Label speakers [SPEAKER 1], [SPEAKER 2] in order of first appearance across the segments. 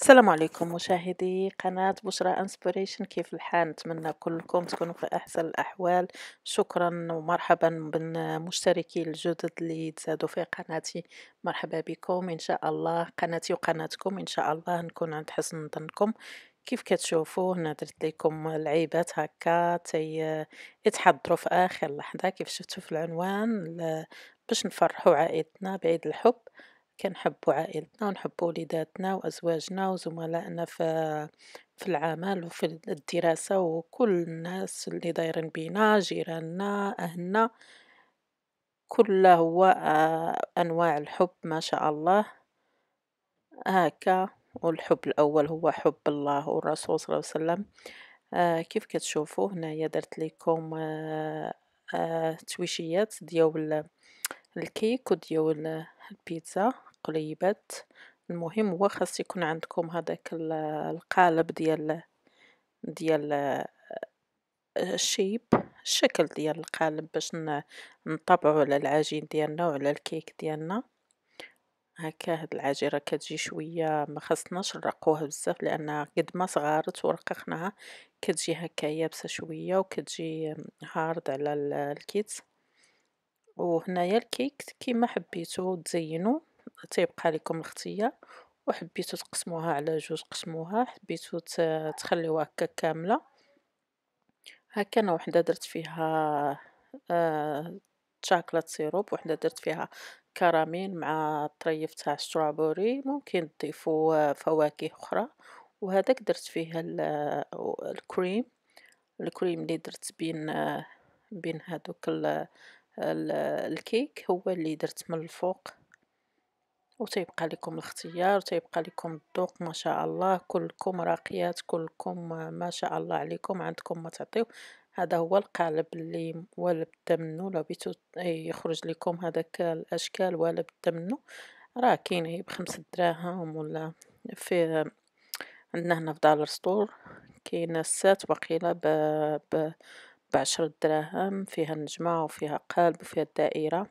[SPEAKER 1] السلام عليكم مشاهدي قناة بشرى انسبيريشن كيف الحال نتمنى كلكم تكونوا في احسن الاحوال شكرا ومرحبا بالمشتركين الجدد اللي تزادوا في قناتي مرحبا بكم ان شاء الله قناتي وقناتكم ان شاء الله نكون عند حسن ظنكم كيف كتشوفوا هنا درت لكم العيبات هكا تي في اخر لحظه كيف شفتوا في العنوان باش نفرحوا عائلتنا بعيد الحب كنحبو عائلتنا ونحبوا وليداتنا وأزواجنا وزملائنا في في العمل وفي الدراسة وكل الناس اللي دايرين بينا جيراننا أهلنا كل هو آه، أنواع الحب ما شاء الله هاكا والحب الأول هو حب الله والرسول صلى الله عليه وسلم آه كيف كتشوفوا هنايا درت لكم آه آه تويشيات ديال الكيك وديال البيتزا تقريبات المهم هو خاص يكون عندكم هذاك القالب ديال ديال آه، الشيب الشكل ديال القالب باش نطبعوا على العجين ديالنا وعلى الكيك ديالنا هكا هاد العجين راه كتجي شويه ما خصناش نرقوها بزاف لانها قد ما صغارت ورققناها كتجي هكا يابسه شويه وكتجي هارد على الكيت وهنايا الكيك كيما حبيتو تزينو تيبقى لكم الخطيه وحبيتو تقسموها على جوج قسموها حبيتو تخليوها هكا كامله هكا انا وحده درت فيها آه سيروب وحده درت فيها كراميل مع طريف تاع سترابوري ممكن تضيفوا آه، فواكه اخرى وهذاك درت فيه آه، الكريم الكريم اللي درت بين آه، بين هذوك الكيك هو اللي درت من الفوق وتيبقى لكم الاختيار وتيبقى لكم الذوق ما شاء الله كلكم راقيات كلكم ما شاء الله عليكم عندكم ما تعطيو هذا هو القالب اللي ولا بد منه بيتو يخرج لكم هذاك الاشكال ولا بد منه راه كاين بخمسة دراهم ولا في عندنا هنا في دار ستور كاين السات وقيلة ب ب بعشرة دراهم فيها النجمة وفيها قالب وفيها الدائرة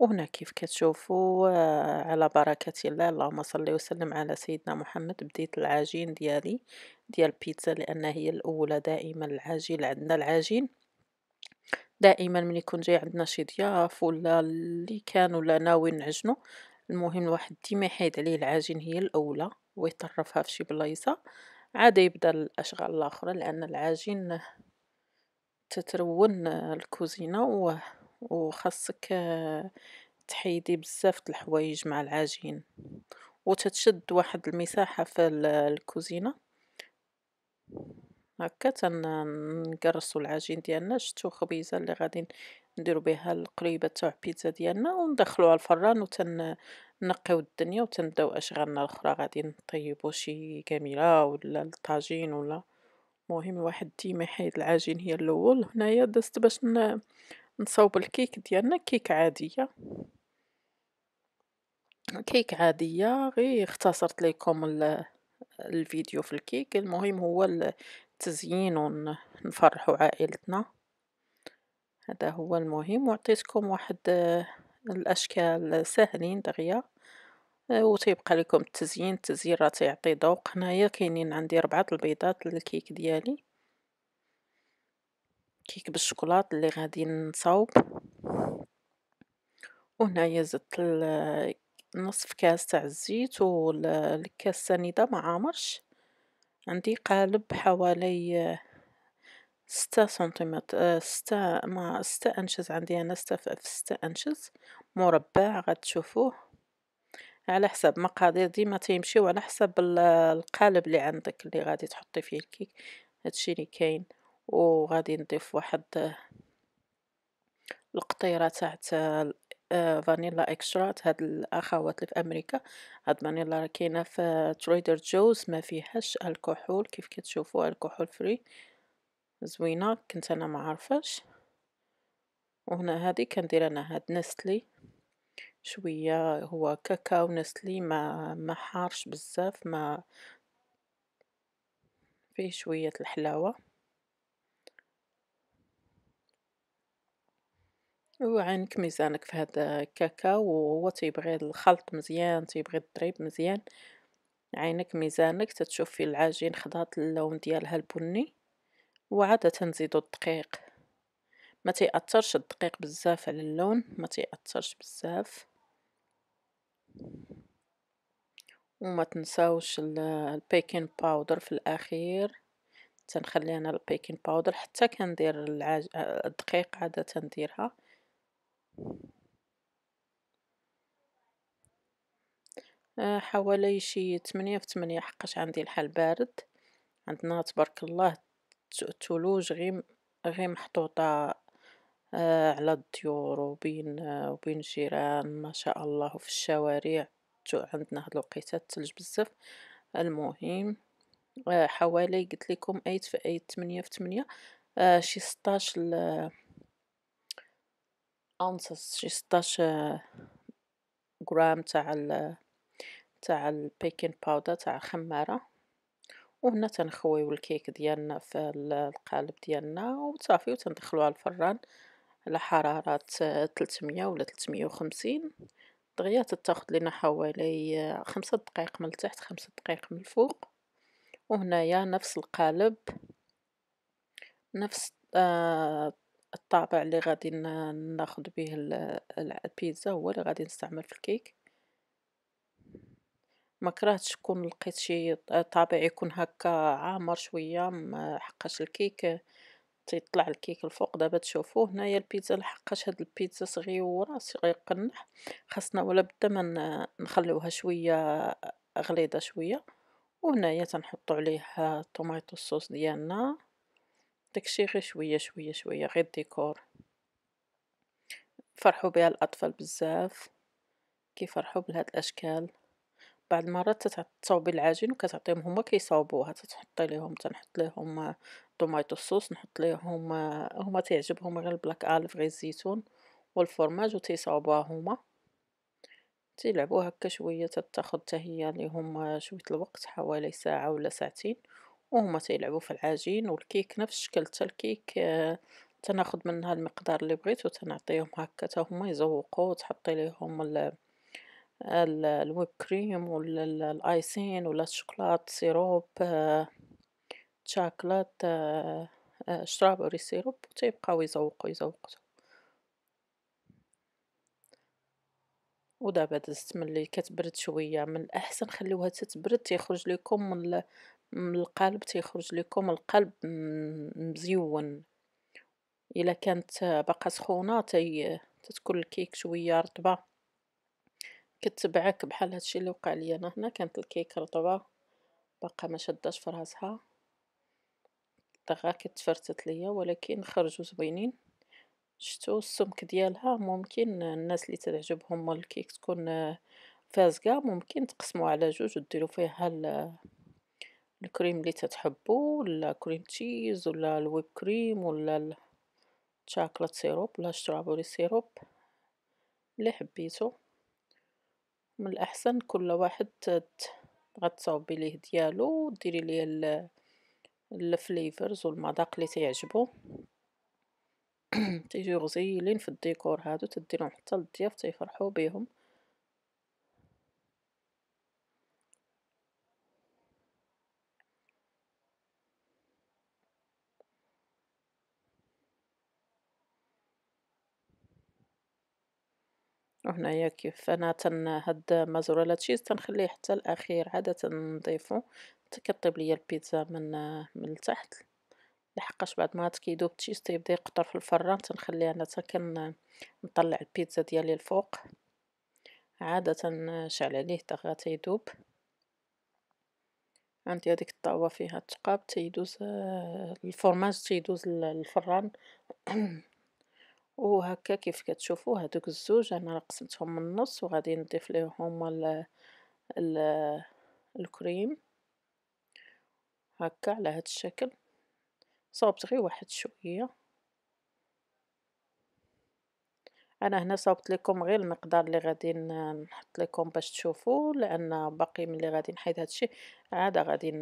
[SPEAKER 1] وهنا كيف كتشوفوا آه، على بركة الله اللهم صل وسلم على سيدنا محمد بديت العجين ديالي ديال البيتزا لان هي الاولى دائما العجين عندنا العجين دائما ملي يكون جاي عندنا شي ضياف ولا اللي كان ولا ناوي نعجنو المهم الواحد ديما يحيد عليه العجين هي الاولى ويطرفها في شي بلايصه عاد يبدا الاشغال الاخرى لان العجين تترون الكوزينه و وخاصك آه، تحيدي بزاف الحوايج مع العجين وتتشد واحد المساحه في الكوزينه هكا تنقرصوا العجين ديالنا شتو خبيزه اللي غادي نديرو بها القريبه تاع بيتزا ديالنا وندخلوها الفران وتنقيو الدنيا وتنبداو اشغالنا الاخرى غادي نطيبو شي كاميرا ولا الطاجين ولا المهم الواحد ديما يحيد العجين هي الاول هنايا دزت باش نصاوب الكيك ديالنا كيك عادية كيك عادية غير اختصرت لكم الفيديو في الكيك المهم هو التزيين ونفرح عائلتنا هذا هو المهم وعطيتكم واحد الاشكال ساهلين دغيا وتيبقى لكم التزيين التزيين راه تيعطي ذوق هنايا كاينين عندي ربعه البيضات للكيك ديالي كيك بالشوكولات اللي غادي نصاوب وهنايا زدت نصف كاس تاع الزيت والكاس السنيده ما عامرش عندي قالب حوالي ستة سنتيمتر ستة ما ستة أنشز عندي أنا ستة في ستة أنشز مربع غتشوفوه على حسب مقادير ديما تيمشيو على حسب القالب اللي عندك اللي غادي تحطي فيه الكيك هادشي اللي كاين وغادي نضيف واحد القطيره تاع آه، فانيلا اكسترات هاد الاخوات اللي في امريكا هاد فانيلا راه كاينه في تريدر جوز ما فيهاش الكحول كيف كتشوفوا الكحول فري زوينه كنت انا ما عارفاش وهنا هذه كندير انا هاد نستلي شويه هو كاكاو نستلي ما ما حارش بزاف ما فيه شويه الحلاوه وعينك ميزانك في هاد الكاكاو وهو تيبغي الخلط مزيان تيبغي الضريب مزيان عينك ميزانك تتشوف في العجين خضات اللون ديالها البني وعادة نزيدو الدقيق ما تيأثرش الدقيق بزاف على اللون ما تيأثرش بزاف وما تنساوش البيكين باودر في الاخير تنخلي انا البيكين باودر حتى كندير العج... الدقيق عاده نديرها آه، حوالي شي تمنية في تمنية حقاش عندي الحال بارد عندنا تبارك الله تولوج غير غي محطوطة آه، على الديور وبين آه، وبين الجيران ما شاء الله وفي الشوارع عندنا هاد الوقيتات الثلج بزاف المهم حوالي قلت لكم 8 في 8 تمنية في تمنية شي 16 أنصح شيستاشر غرام تاع ال تاع البيكنج باودر تاع الخمارة وهنا تنخويو الكيك ديالنا في القالب ديالنا وصافي وتندخلوها الفران على حرارة 300 ولا 350 دغيا تتاخد لينا حوالي خمسة دقائق من التحت خمسة دقائق من الفوق وهنايا نفس القالب نفس آه الطابع اللي غادي ن- ناخد بيه البيتزا هو اللي غادي نستعمل في الكيك مكرهتش كون لقيت شي طابع يكون هكا عامر شويه حقاش الكيك تيطلع الكيك الفوق دابا تشوفوه هنايا البيتزا لحقاش هاد البيتزا صغيوره صغير قنح خاصنا ولا بدا ما نخليوها شويه غليظه شويه وهنايا تنحطو عليها طوماطو الصوص ديالنا داكشي غير شويه شويه شويه غير ديكور فرحوا بها الاطفال بزاف كيفرحوا بهاد الاشكال بعد المرات تتصاوبي العجين وكتعطيهم هما كيصاوبوها تتحطي ليهم تنحط ليهم طوماطو صوص نحط ليهم هما تيعجبهم غير البلاك الف غير الزيتون والفرماج وتيصاوبوها هما تيلعبوا هكا شويه تتاخد حتى هي ليهم شويه الوقت حوالي ساعه ولا ساعتين وهما تيلعبوا في العجين والكيك نفس الشكل حتى الكيك آه تناخد منها المقدار اللي بغيت وتنعطيهم هكا حتى هما يزوقوا وتحطي ليهم ال الويب كريم ولا الايسين ولا الشوكولات سيروب شوكولات شاكلات آه شرابوري آه، آه، سيروب تيبقاو يزوقوا يزوقوا ودابا دزت ملي كتبرد شويه من الاحسن خليوها تتبرد تيخرج لكم من القلب تيخرج لكم القلب مزيون الا كانت باقا سخونه تي تتكون الكيك شويه رطبه كتبعك بحال هادشي اللي وقع لي انا هنا كانت الكيك رطبه باقا ما شداش في راسها دغا كتفرتت ليا ولكن خرجوا زوينين شتو السمك ديالها ممكن الناس اللي تعجبهم الكيك تكون فازقه ممكن تقسموا على جوج وديروا فيها الكريم اللي تتحبو ولا كريم تشيز ولا الويب كريم ولا الشاكلات سيروب ولا الشترابوري سيروب اللي حبيتو من الاحسن كل واحد غتصاوبي ليه ديالو وديري ليه الفليفرز والمذاق اللي تيعجبو تيجيو غزيلين في الديكور هادو تديرهم حتى للضياف تيفرحوا بيهم وهنايا كيف انا تنهد مازوريلا تشيز تنخليه حتى الاخير عاده نضيفو حتى كطيب ليا البيتزا من من التحت لحقاش بعد ما تكيدوب التشيز تيبدا يقطر في الفران تنخليه انا حتى نطلع البيتزا ديالي الفوق عاده نشعل عليه حتى غا عندي هذيك الطاوه فيها الثقاب تيدوز الفرماج تيدوز للفران وهكا كيف كتشوفوا هادوك الزوج انا قسمتهم من النص وغادي نضيف ليهم ال الكريم هكا على هاد الشكل صوبت غير واحد شويه انا هنا صوبت لكم غير المقدار اللي غادي نحط لكم باش تشوفوا لان باقي ملي غادي نحيد الشيء عاد غادي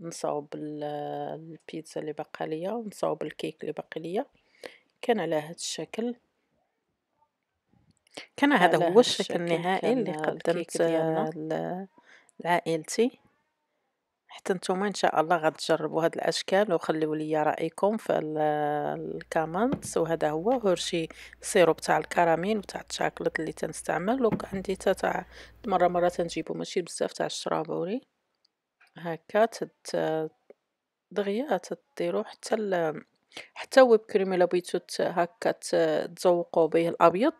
[SPEAKER 1] نصاوب البيتزا اللي باقا ليا ونصاوب الكيك اللي باقي ليا كان على هذا الشكل كان هذا هو الشكل النهائي اللي قدمت آه، لعائلتي حتى نتوما ان شاء الله غتجربوا هاد الاشكال وخليوا لي رايكم في الكومنتس وهذا هو هرشي سيروب تاع الكراميل وتاع الشوكليت اللي تنستعمل عندي تا تاع مره مره تنجيبو ماشي بزاف تاع الشرابوري هكا تت دغيا تديرو حتى حتى ويب كريم الا بغيتو هكا تزوقوا به الابيض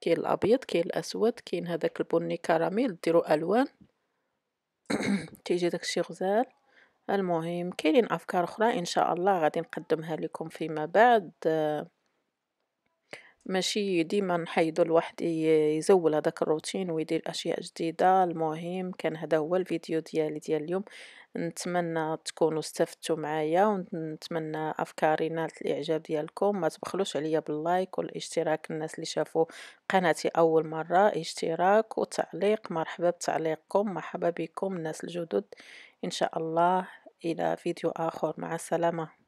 [SPEAKER 1] كاين الابيض كاين الاسود كاين هذاك البني كراميل ديروا الوان تيجي داكشي غزال المهم كاينين افكار اخرى ان شاء الله غادي نقدمها لكم فيما بعد ماشي ديما نحيدو الواحد يزول هذاك الروتين ويدير اشياء جديده المهم كان هذا هو الفيديو ديالي ديال اليوم نتمنى تكونوا استفدتوا معايا ونتمنى افكاري نالت الاعجاب ديالكم ما تبخلوش عليا باللايك والاشتراك الناس اللي شافوا قناتي اول مره اشتراك وتعليق مرحبا بتعليقكم مرحبا بكم الناس الجدد ان شاء الله الى فيديو اخر مع السلامه